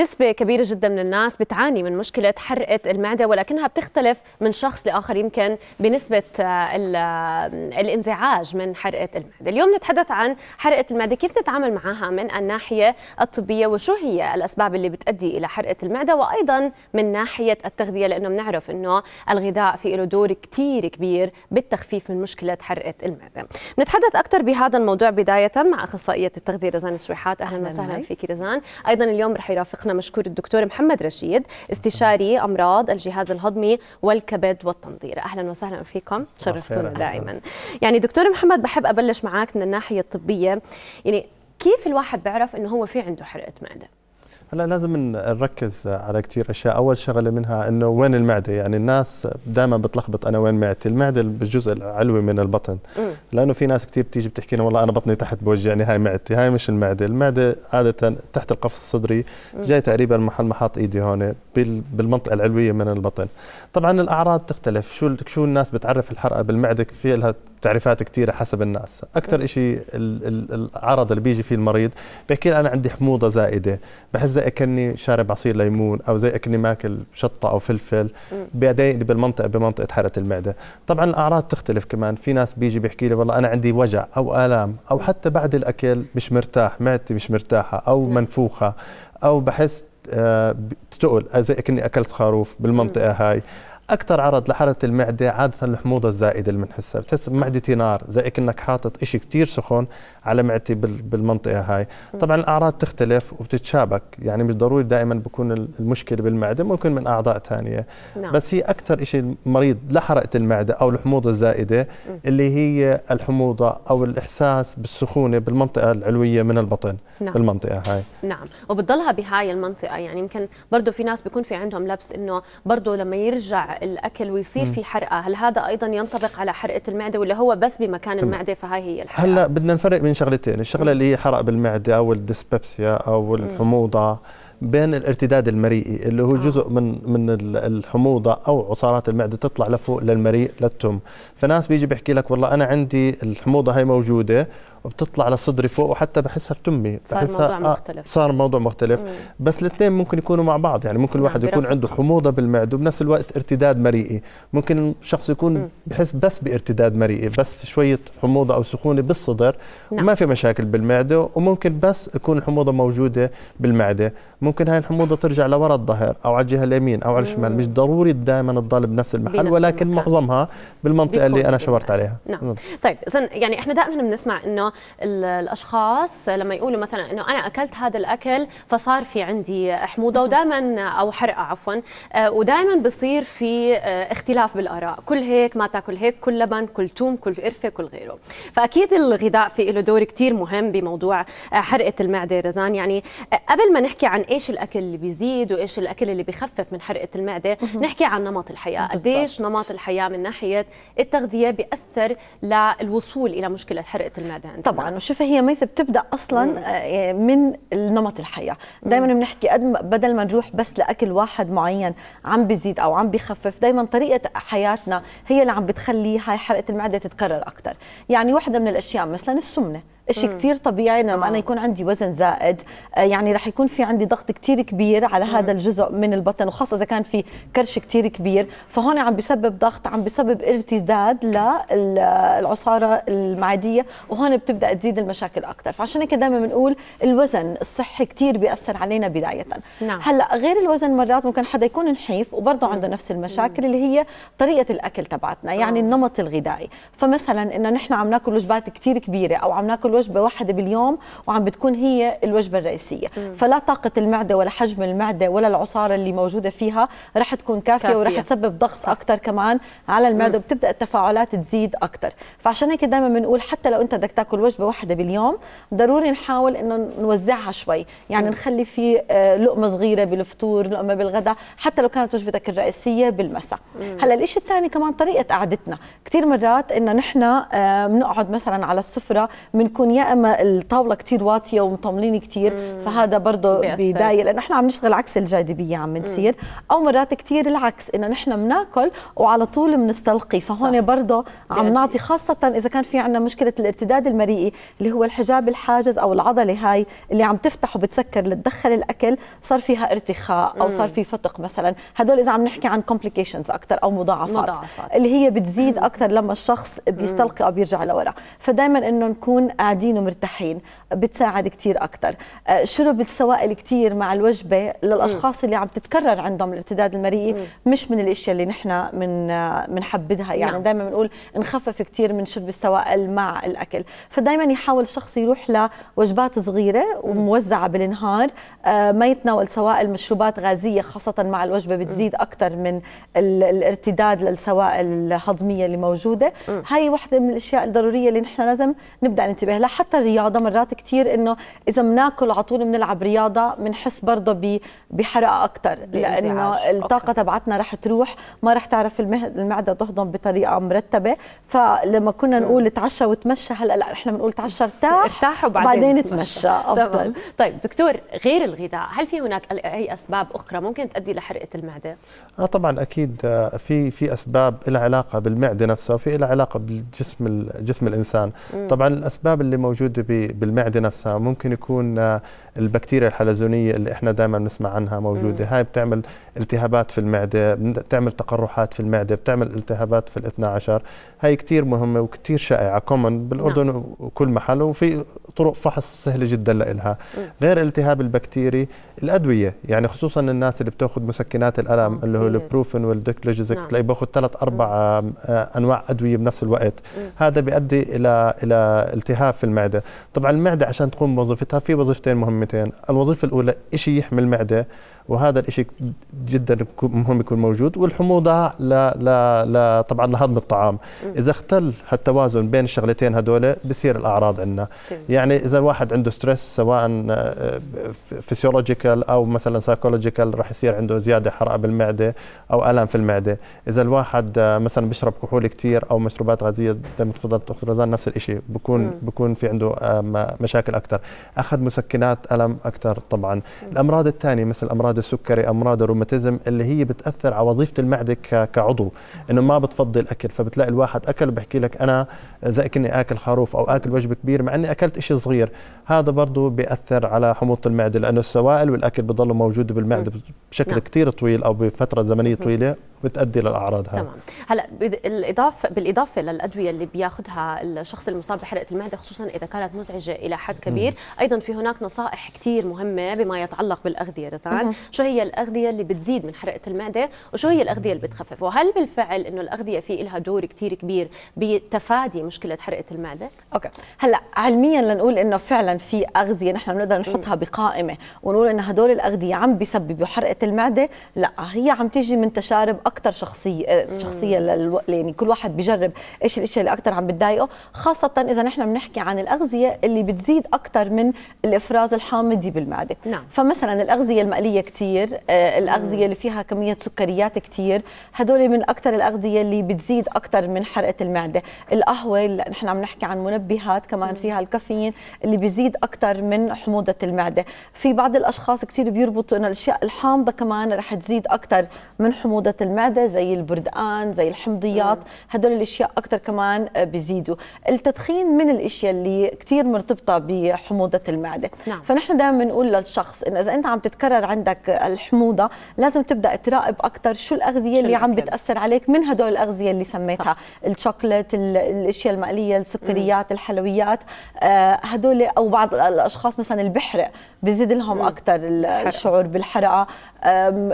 This نسبة كبيرة جدا من الناس بتعاني من مشكلة حرقة المعدة ولكنها بتختلف من شخص لآخر يمكن بنسبة آه، آه، الانزعاج من حرقة المعدة اليوم نتحدث عن حرقة المعدة كيف نتعامل معها من الناحية الطبية وشو هي الأسباب اللي بتؤدي إلى حرقة المعدة وأيضا من ناحية التغذية لأنه بنعرف أنه الغذاء في له دور كتير كبير بالتخفيف من مشكلة حرقة المعدة نتحدث أكثر بهذا الموضوع بداية مع أخصائية التغذية رزان السويحات أهلا وسهلا فيك رزان أيضا اليوم رح يرافقنا مش نشكر الدكتور محمد رشيد استشاري امراض الجهاز الهضمي والكبد والتنظير اهلا وسهلا فيكم شرفتونا دائما يعني دكتور محمد بحب ابلش معك من الناحيه الطبيه يعني كيف الواحد بيعرف انه هو في عنده حرقه معده هلا لازم نركز على كثير اشياء، اول شغله منها انه وين المعده، يعني الناس دائما بتلخبط انا وين معدتي، المعده بالجزء العلوي من البطن، لانه في ناس كثير بتيجي بتحكي لنا والله انا بطني تحت بوجعني هاي معدتي، هاي مش المعده، المعده عاده تحت القفص الصدري جاي تقريبا محل حاط ايدي هون بالمنطقه العلويه من البطن. طبعا الاعراض تختلف، شو شو الناس بتعرف الحرقه بالمعده في لها تعريفات كثيره حسب الناس اكثر شيء العرض اللي بيجي فيه المريض بيحكي لي انا عندي حموضه زائده بحس زي اكني شارب عصير ليمون او زي اكني ماكل شطه او فلفل بعدين بالمنطقه بمنطقه حرقه المعده طبعا الاعراض تختلف كمان في ناس بيجي بيحكي لي والله انا عندي وجع او الام او حتى بعد الاكل مش مرتاح معدتي مش مرتاحه او منفوخه او بحس آه، تقول زي كني اكلت خروف بالمنطقه هاي اكثر عرض لحرقه المعده عاده الحموضه الزائده اللي بنحسها بتحس معدتي نار زي كانك حاطط شيء كثير سخن على معدتي بالمنطقه هاي طبعا الاعراض تختلف وبتتشابك يعني مش ضروري دائما بكون المشكله بالمعده ممكن من اعضاء ثانيه نعم. بس هي اكثر شيء المريض لحرقه المعده او الحموضه الزائده اللي هي الحموضه او الاحساس بالسخونه بالمنطقه العلويه من البطن نعم. بالمنطقه هاي نعم وبتضلها بهاي المنطقه يعني يمكن برضه في ناس بيكون في عندهم لبس انه برضه لما يرجع الاكل ويصير م. في حرقه هل هذا ايضا ينطبق على حرقه المعده ولا هو بس بمكان تم. المعده فهاي هي الحرقه هلا بدنا نفرق بين شغلتين الشغله اللي هي حرق بالمعده او الديسبيبسيا او الحموضه بين الارتداد المريئي اللي هو آه. جزء من من الحموضه او عصارات المعده تطلع لفوق للمريء للتم فناس بيجي بيحكي لك والله انا عندي الحموضه هاي موجوده وبتطلع لصدري فوق وحتى بحسها بتمي صار بحسها موضوع آه مختلف صار موضوع مختلف مم. بس الاثنين ممكن يكونوا مع بعض يعني ممكن الواحد يكون عنده حموضه بالمعده وبنفس الوقت ارتداد مريئي ممكن الشخص يكون مم. بحس بس بارتداد مريئي بس شويه حموضه او سخونه بالصدر نعم. وما في مشاكل بالمعده وممكن بس تكون الحموضه موجوده بالمعده ممكن هاي الحموضه ترجع لورا الظهر او على الجهه اليمين او على الشمال مم. مش ضروري دائما تضل بنفس المحل ولكن المحل. معظمها بالمنطقه اللي انا شاورت عليها نعم. نعم طيب يعني احنا دائما بنسمع انه الاشخاص لما يقولوا مثلا انه انا اكلت هذا الاكل فصار في عندي حموضه ودائما او حرقه عفوا آه، ودائما بصير في آه، اختلاف بالاراء كل هيك ما تاكل هيك كل لبن كل توم كل قرفه كل غيره فاكيد الغذاء في له دور كثير مهم بموضوع آه، حرقه المعده رزان يعني قبل ما نحكي عن ايش الاكل اللي بيزيد وايش الاكل اللي بخفف من حرقه المعده نحكي عن نمط الحياه قديش نمط الحياه من ناحيه التغذيه بياثر للوصول الى مشكله حرقه المعده عند طبعا وشوف هي ميسه بتبدا اصلا مم. Mm. آه، يعني من نمط الحياه دائما mm. بنحكي قد بدل ما نروح بس لاكل واحد معين عم بيزيد او عم بيخفف دائما طريقه حياتنا هي اللي عم بتخلي هاي حرقه المعده تتكرر اكثر يعني واحده من الاشياء مثلا السمنه شيء كثير طبيعي لما انا آه. يكون عندي وزن زائد آه، يعني رح يكون في عندي ضغط كثير كبير على هذا الجزء من البطن وخاصه اذا كان في كرش كثير كبير فهون عم بسبب ضغط عم بسبب ارتداد للعصاره المعديه وهون بتبدا تزيد المشاكل اكثر فعشان هيك دائما بنقول الوزن الصحي كثير بياثر علينا بدايه نعم. هلا غير الوزن مرات ممكن حدا يكون نحيف وبرضه عنده نفس المشاكل اللي هي طريقه الاكل تبعتنا يعني آه. النمط الغذائي فمثلا انه نحن عم ناكل وجبات كثير كبيره او عم ناكل وجبه واحده باليوم وعم بتكون هي الوجبه الرئيسيه مم. فلا طاقه المعده ولا حجم المعده ولا العصاره اللي موجوده فيها رح تكون كافيه, كافية. ورح تسبب ضغط اكثر كمان على المعده مم. وبتبدا التفاعلات تزيد اكثر فعشان هيك دائما بنقول حتى لو انت بدك تاكل وجبه واحده باليوم ضروري نحاول انه نوزعها شوي يعني مم. نخلي في آه، لقمه صغيره بالفطور لقمه بالغداء حتى لو كانت وجبتك الرئيسيه بالمساء هلا الشيء الثاني كمان طريقه قعدتنا كثير مرات انه نحن آه، بنقعد مثلا على السفره بنكون بنكون يا اما الطاوله كثير واطيه ومطمنين كثير فهذا برضه بدايه لانه احنا عم نشتغل عكس الجاذبيه عم بنصير او مرات كثير العكس انه نحن بناكل وعلى طول بنستلقي فهون برضه عم نعطي خاصه اذا كان في عندنا مشكله الارتداد المريئي اللي هو الحجاب الحاجز او العضله هاي اللي عم تفتح وبتسكر لتدخل الاكل صار فيها ارتخاء او صار في فتق مثلا هدول اذا عم نحكي عن كومبليكيشنز اكثر او مضاعفات, مضاعفات. اللي هي بتزيد اكثر لما الشخص بيستلقي او بيرجع لورا فدائما انه نكون قاعدين ومرتاحين بتساعد كثير اكثر آه، شرب السوائل كثير مع الوجبه للاشخاص اللي عم تتكرر عندهم الارتداد المرئي مش من الاشياء اللي نحن من بنحبذها آه، يعني نعم. دائما بنقول نخفف كثير من شرب السوائل مع الاكل فدائما يحاول الشخص يروح لوجبات صغيره وموزعه بالنهار آه، ما يتناول سوائل مشروبات غازيه خاصه مع الوجبه بتزيد اكثر من الارتداد للسوائل الهضميه اللي موجوده هاي وحده من الاشياء الضروريه اللي نحن لازم نبدا ننتبه لحتى الرياضه مرات كثير انه اذا بناكل على طول بنلعب رياضه بنحس برضه بحرقه اكثر لانه الطاقه تبعتنا رح تروح ما رح تعرف المعده تهضم بطريقه مرتبه فلما كنا نقول تعشى وتمشى هلا لا نحن بنقول تعشى ارتاح ارتاح وبعدين تمشى افضل طيب دكتور غير الغذاء هل في هناك اي اسباب اخرى ممكن تؤدي لحرقه المعده اه طبعا اكيد آه، في في اسباب لها علاقه بالمعده نفسها وفي لها علاقه بالجسم جسم الانسان طبعا الاسباب اللي موجوده بالمعده نفسها ممكن يكون البكتيريا الحلزونيه اللي احنا دائما بنسمع عنها موجوده هاي بتعمل التهابات في المعده بتعمل تقرحات في المعده بتعمل التهابات في الاثنى عشر هاي كثير مهمه وكثير شائعه كومن بالاردن نعم. وكل محل وفي طرق فحص سهله جدا لها غير الالتهاب البكتيري الادويه يعني خصوصا الناس اللي بتاخذ مسكنات الالم آه، اللي هو البروفين والديكلوجيزك نعم. باخذ ثلاث اربع آه، انواع ادويه بنفس الوقت مم. هذا بيؤدي الى الى التهاب في المعده طبعا المعده عشان تقوم بوظيفتها في وظيفتين مهمه مهمتين الوظيفة الأولى إشي يحمي المعدة وهذا الإشي جدا مهم يكون موجود والحموضة لا لا لا طبعا لهضم الطعام إذا اختل هالتوازن بين الشغلتين هدول بصير الأعراض عندنا يعني إذا الواحد عنده ستريس سواء فيسيولوجيكال أو مثلا سايكولوجيكال راح يصير عنده زيادة حرقة بالمعدة أو ألم في المعدة إذا الواحد آه، مثلا بيشرب كحول كثير أو مشروبات غازية زي ما تفضلت دكتور نفس الإشي بكون بكون في عنده آه، مشاكل أكثر أخذ مسكنات ألم أكثر طبعا الأمراض الثانية مثل أمراض السكري أمراض الروماتيزم اللي هي بتأثر على وظيفة المعدة كعضو إنه ما بتفضي الأكل فبتلاقي الواحد أكل بحكي لك أنا زي كني آكل خروف أو آكل وجبة كبير مع إني أكلت شيء صغير هذا برضه بيأثر على حموضة المعدة لأنه السوائل والأكل بضلوا موجودة بالمعدة بشكل نعم. كثير طويل أو بفترة زمنية طويلة بتؤدي للاعراض هاي تمام هلا بالاضافه بالاضافه للادويه اللي بياخذها الشخص المصاب بحرقه المعده خصوصا اذا كانت مزعجه الى حد كبير ايضا في هناك نصائح شرح كثير مهمه بما يتعلق بالاغذيه رزان شو هي الاغذيه اللي بتزيد من حرقه المعده وشو هي الاغذيه اللي بتخفف وهل بالفعل انه الاغذيه في لها دور كثير كبير بتفادي مشكله حرقه المعده اوكي هلا علميا لنقول انه فعلا في اغذيه نحن بنقدر نحطها بقائمه ونقول انه هدول الاغذيه عم بيسببوا حرقه المعده لا هي عم تيجي من تجارب اكثر شخصيه آه، شخصيه للو... يعني كل واحد بجرب ايش الاشياء اللي اكثر عم بتضايقه خاصه اذا نحن بنحكي عن الاغذيه اللي بتزيد اكثر من الافراز الحراري حامضي بالمعده نعم. فمثلا الاغذيه المقليه كثير آه، الاغذيه اللي فيها كميه سكريات كثير هدول من اكثر الاغذيه اللي بتزيد اكثر من حرقه المعده القهوه اللي نحن عم نحكي عن منبهات كمان نعم. فيها الكافيين اللي بيزيد اكثر من حموضه المعده في بعض الاشخاص كثير بيربطوا انه الاشياء الحامضه كمان رح تزيد اكثر من حموضه المعده زي البردقان زي الحمضيات نعم. هدول الاشياء اكثر كمان بيزيدوا التدخين من الاشياء اللي كثير مرتبطه بحموضه المعده نعم. فنحن نحن دائما بنقول للشخص انه اذا انت عم تتكرر عندك الحموضه لازم تبدا تراقب اكثر شو الاغذيه اللي عم بتاثر عليك من هدول الاغذيه اللي سميتها الشوكليت الاشياء المقليه السكريات مم. الحلويات آه، هدول او بعض الاشخاص مثلا البحرق بزيد لهم اكثر الشعور بالحرقه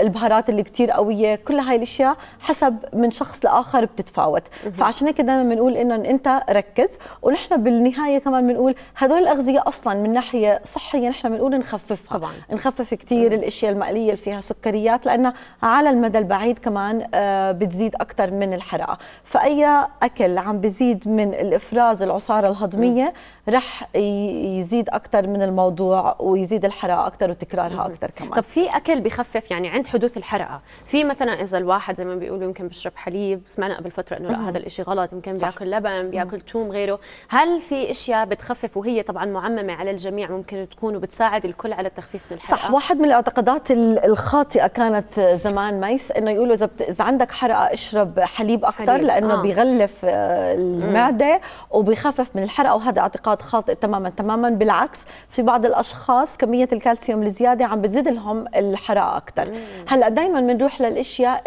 البهارات اللي كتير قويه كل هاي الاشياء حسب من شخص لاخر بتتفاوت فعشان هيك دائما بنقول انه انت ركز ونحن بالنهايه كمان بنقول هدول الاغذيه اصلا من ناحيه صحيه نحن بنقول نخففها طبعا نخفف كثير الاشياء المقليه اللي فيها سكريات لانها على المدى البعيد كمان آه، بتزيد اكثر من الحرقه فاي اكل عم بزيد من الافراز العصاره الهضميه رح يزيد اكثر من الموضوع ويزيد الحرقه اكثر وتكرارها اكثر كمان طب في اكل بخفف بخفف يعني عند حدوث الحرقه في مثلا اذا الواحد زي ما بيقولوا يمكن بيشرب حليب سمعنا قبل فتره انه لا هذا الشيء غلط يمكن صح. بياكل لبن بياكل توم غيره هل في اشياء بتخفف وهي طبعا معممه على الجميع ممكن تكون وبتساعد الكل على تخفيف من الحرقه صح واحد من الاعتقادات الخاطئه كانت زمان ميس انه يقولوا اذا بت... اذا عندك حرقه اشرب حليب اكثر لانه آه. بيغلف آه، المعده وبيخفف من الحرقه وهذا اعتقاد خاطئ تماما تماما بالعكس في بعض الاشخاص كميه الكالسيوم الزياده عم بتزيد لهم الحرقه اكثر هلا دائما بنروح للاشياء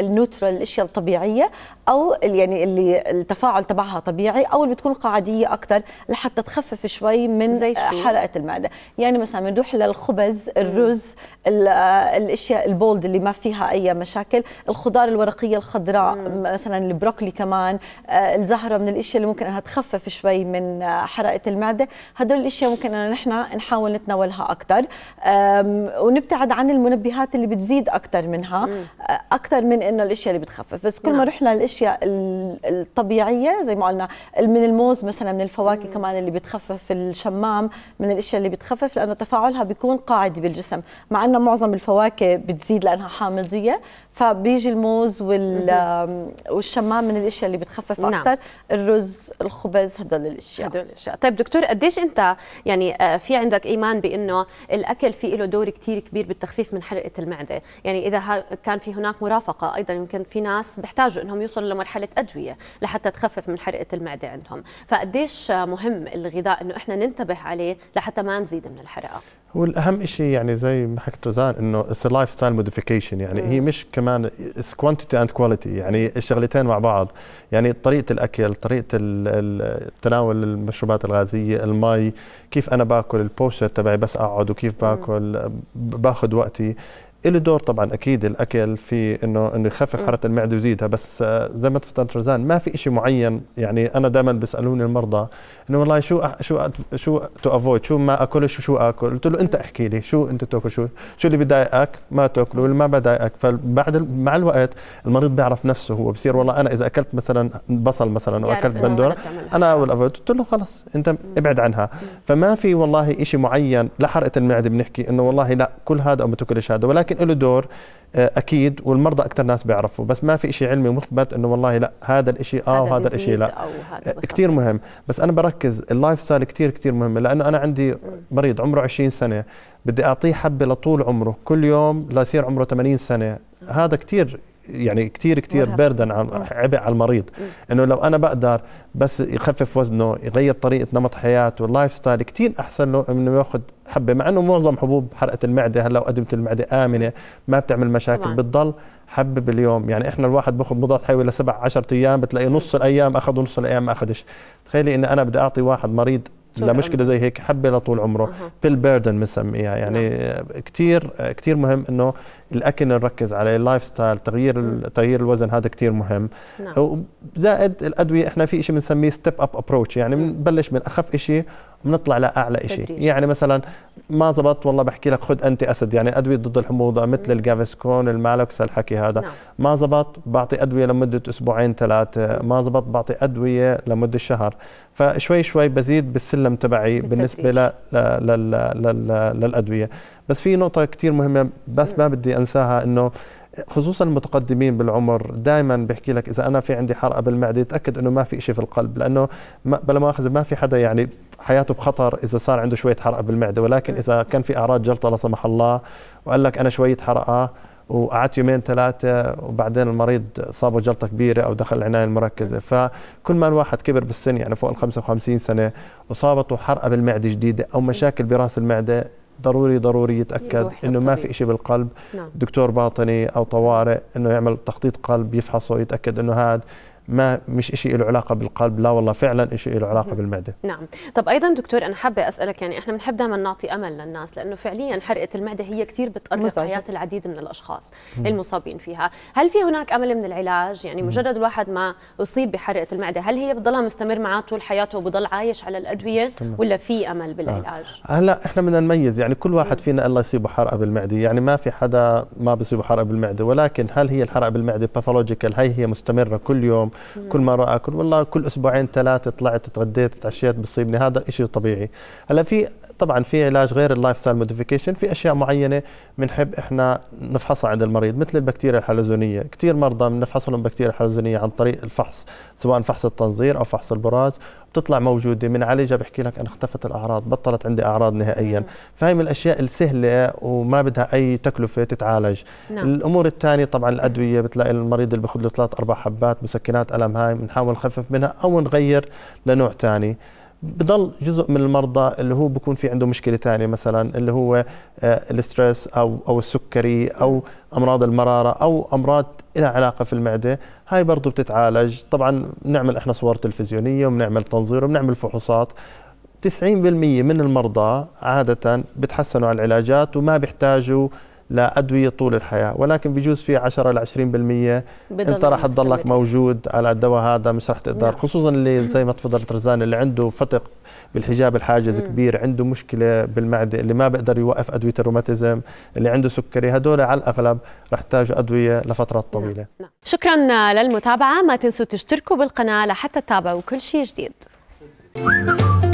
النوترال الاشياء الطبيعيه او يعني اللي التفاعل تبعها طبيعي او اللي بتكون قاعديه اكثر لحتى تخفف شوي من زي شو؟ حرقه المعده يعني مثلا بنروح للخبز الرز الاشياء البولد اللي ما فيها اي مشاكل الخضار الورقيه الخضراء مم. مثلا البروكلي كمان آه، الزهره من الاشياء اللي ممكن انها تخفف شوي من آه، حرقه المعده هدول الاشياء ممكن ان نحن نحاول نتناولها اكثر ونبتعد عن المنبهات الجهات اللي بتزيد اكثر منها اكثر من انه الاشياء اللي بتخفف بس كل ما نعم. رحنا للاشياء الطبيعيه زي ما قلنا من الموز مثلا من الفواكه مم. كمان اللي بتخفف الشمام من الاشياء اللي بتخفف لانه تفاعلها بيكون قاعدي بالجسم مع انه معظم الفواكه بتزيد لانها حامضيه فبيجي الموز وال والشمام من الاشياء اللي بتخفف نعم. اكثر الرز الخبز هدول الاشياء هدول الاشياء طيب دكتور قديش انت يعني آه، في عندك ايمان بانه الاكل في له دور كثير كبير بالتخفيف من حرقه المعده يعني اذا كان في هناك مرافقه ايضا يمكن في ناس بيحتاجوا انهم يوصلوا لمرحله ادويه لحتى تخفف من حرقه المعده عندهم فقديش مهم الغذاء انه احنا ننتبه عليه لحتى ما نزيد من الحرقه هو الاهم شيء يعني زي ما حكيت رزان انه اتس لايف ستايل موديفيكيشن يعني مم. هي مش كمان اتس كوانتيتي اند كواليتي يعني الشغلتين مع بعض يعني طريقه الاكل طريقه تناول المشروبات الغازيه المي كيف انا باكل البوستر تبعي بس اقعد وكيف باكل باخذ وقتي إلي دور طبعا اكيد الاكل في انه انه يخفف حراره المعده ويزيدها بس آه، زي ما تفضلت رزان ما في شيء معين يعني انا دائما بيسالوني المرضى انه والله شو أح شو شو تو افويد شو ما اكلش وشو اكل قلت له انت احكي لي شو انت تاكل شو شو اللي بضايقك ما تاكله اللي ما بضايقك فبعد مع الوقت المريض بيعرف نفسه هو بصير والله انا اذا اكلت مثلا بصل مثلا او اكلت بندور انا اول افويد قلت له خلص انت ابعد عنها فما في والله شيء معين لحرقه المعده بنحكي انه والله لا كل هذا او ما تاكلش هذا ولكن لكن له دور آه، اكيد والمرضى اكثر ناس بيعرفوا بس ما في شيء علمي مثبت انه والله لا هذا الشيء اه وهذا الشيء لا آه، كثير مهم بس انا بركز اللايف ستايل كثير كثير مهم لانه انا عندي مريض عمره 20 سنه بدي اعطيه حبه لطول عمره كل يوم ليصير عمره 80 سنه هذا كثير يعني كثير كثير بردن عبء على المريض انه لو انا بقدر بس يخفف وزنه يغير طريقه نمط حياته اللايف ستايل كثير احسن له انه ياخذ حبه مع انه معظم حبوب حرقه المعده هلا وادمه المعده امنه ما بتعمل مشاكل بتضل حبه باليوم يعني احنا الواحد باخذ مضاد حيوي لسبع 10 ايام بتلاقي نص الايام اخذ ونص الايام ما اخذش تخيلي ان انا بدي اعطي واحد مريض لمشكله زي هيك حبه لطول عمره أه. بيل بيردن بنسميها يعني نعم. كثير كثير مهم انه الاكل نركز عليه اللايف ستايل تغيير تغيير الوزن هذا كثير مهم نعم. زائد الادويه احنا في شيء بنسميه ستيب اب ابروتش يعني بنبلش من اخف شيء بنطلع لاعلى شيء يعني مثلا ما زبط والله بحكي لك خذ انت اسد يعني ادويه ضد الحموضه مثل الجافسكون المالوكس الحكي هذا نعم. ما زبط بعطي ادويه لمده اسبوعين ثلاثه ما زبط بعطي ادويه لمده شهر فشوي شوي بزيد بالسلم تبعي بالنسبه ل... ل... ل... للادويه بس في نقطه كثير مهمه بس ما بدي انساها انه خصوصا المتقدمين بالعمر دائما بيحكي لك اذا انا في عندي حرقه بالمعده تاكد انه ما في شيء في القلب لانه ما بلا مؤاخذه ما في حدا يعني حياته بخطر اذا صار عنده شويه حرقه بالمعده ولكن اذا كان في اعراض جلطه لا سمح الله وقال لك انا شويه حرقه وقعدت يومين ثلاثة وبعدين المريض صابه جلطة كبيرة أو دخل العناية المركزة فكل ما الواحد كبر بالسن يعني فوق ال 55 سنة وصابته حرقة بالمعدة جديدة أو مشاكل براس المعدة ضروري ضروري يتاكد انه ما في شيء بالقلب نعم. دكتور باطني او طوارئ انه يعمل تخطيط قلب يفحصه يتاكد انه هذا ما مش شيء له علاقه بالقلب لا والله فعلا شيء له علاقه نعم. بالمعده نعم طب ايضا دكتور انا حابه اسالك يعني احنا بنحب دائما نعطي امل للناس لانه فعليا حرقه المعده هي كثير بتقرب حياه العديد من الاشخاص مم. المصابين فيها هل في هناك امل من العلاج يعني مجرد الواحد ما اصيب بحرقه المعده هل هي بتضلها مستمر معه طول حياته وبضل عايش على الادويه تمام. ولا في امل آه. بالعلاج هلا آه. احنا بدنا نميز يعني كل واحد فينا الله يصيبه حرقه بالمعده يعني ما في حدا ما بيصيبه حرقه بالمعده ولكن هل هي الحرقه بالمعده باثولوجيكال هي هي مستمره كل يوم كل ما اروح اكل والله كل اسبوعين ثلاثه طلعت اتغديت اتعشيت بصيبني هذا شيء طبيعي هلا في طبعا في علاج غير اللايف ستايل موديفيكيشن في اشياء معينه بنحب احنا نفحصها عند المريض مثل البكتيريا الحلزونيه كثير مرضى بنفحص لهم بكتيريا حلزونيه عن طريق الفحص سواء فحص التنظير او فحص البراز بتطلع موجوده بنعالجها بحكي لك انا اختفت الاعراض بطلت عندي اعراض نهائيا نعم. فهي من الاشياء السهله وما بدها اي تكلفه تتعالج نعم. الامور الثانيه طبعا الادويه بتلاقي المريض اللي باخذ له ثلاث اربع حبات مسكنات الم هاي بنحاول نخفف منها او نغير لنوع ثاني بضل جزء من المرضى اللي هو بكون في عنده مشكله ثانيه مثلا اللي هو آه، الستريس او او السكري او نعم. امراض المراره او امراض لها علاقه في المعده هاي برضو بتتعالج طبعا نعمل احنا صور تلفزيونيه وبنعمل تنظير وبنعمل فحوصات 90% من المرضى عادة بتحسنوا على العلاجات وما بيحتاجوا لادويه طول الحياه ولكن بيجوز في 10 ل 20% انت راح تضلك موجود على الدواء هذا مش راح تقدر نعم. خصوصا اللي زي ما تفضلت رزان اللي عنده فتق بالحجاب الحاجز مم. كبير عنده مشكله بالمعده اللي ما بيقدر يوقف ادويه الروماتيزم اللي عنده سكري هدول على الاغلب راح يحتاجوا ادويه لفترات نعم. طويله نعم. نعم. شكرا للمتابعه ما تنسوا تشتركوا بالقناه لحتى تتابعوا كل شيء جديد